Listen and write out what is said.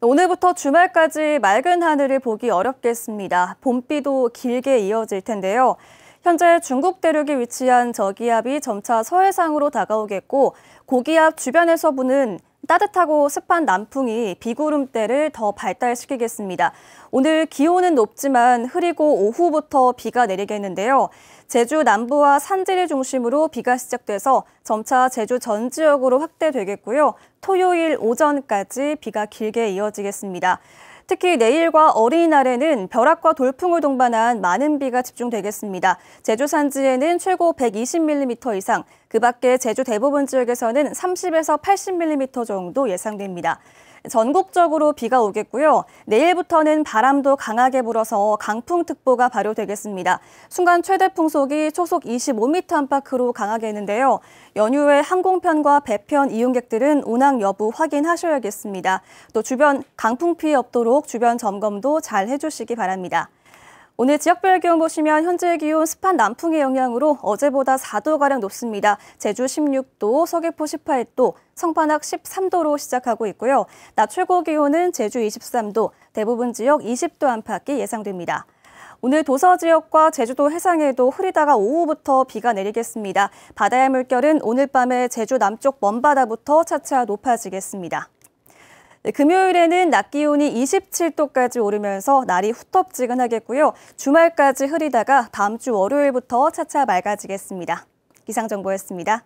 오늘부터 주말까지 맑은 하늘을 보기 어렵겠습니다. 봄비도 길게 이어질 텐데요. 현재 중국 대륙에 위치한 저기압이 점차 서해상으로 다가오겠고 고기압 주변에서 부는 따뜻하고 습한 남풍이 비구름대를 더 발달시키겠습니다. 오늘 기온은 높지만 흐리고 오후부터 비가 내리겠는데요. 제주 남부와 산지를 중심으로 비가 시작돼서 점차 제주 전 지역으로 확대되겠고요. 토요일 오전까지 비가 길게 이어지겠습니다. 특히 내일과 어린이날에는 벼락과 돌풍을 동반한 많은 비가 집중되겠습니다. 제주 산지에는 최고 120mm 이상, 그 밖에 제주 대부분 지역에서는 30에서 80mm 정도 예상됩니다. 전국적으로 비가 오겠고요. 내일부터는 바람도 강하게 불어서 강풍특보가 발효되겠습니다. 순간 최대 풍속이 초속 25m 안팎으로 강하게있는데요 연휴에 항공편과 배편 이용객들은 운항 여부 확인하셔야겠습니다. 또 주변 강풍 피해 없도록 주변 점검도 잘 해주시기 바랍니다. 오늘 지역별 기온 보시면 현재 기온 습한 남풍의 영향으로 어제보다 4도가량 높습니다. 제주 16도, 서귀포 18도, 성판악 13도로 시작하고 있고요. 낮 최고 기온은 제주 23도, 대부분 지역 20도 안팎이 예상됩니다. 오늘 도서 지역과 제주도 해상에도 흐리다가 오후부터 비가 내리겠습니다. 바다의 물결은 오늘 밤에 제주 남쪽 먼바다부터 차차 높아지겠습니다. 네, 금요일에는 낮 기온이 27도까지 오르면서 날이 후텁지근하겠고요. 주말까지 흐리다가 다음 주 월요일부터 차차 맑아지겠습니다. 기상정보였습니다.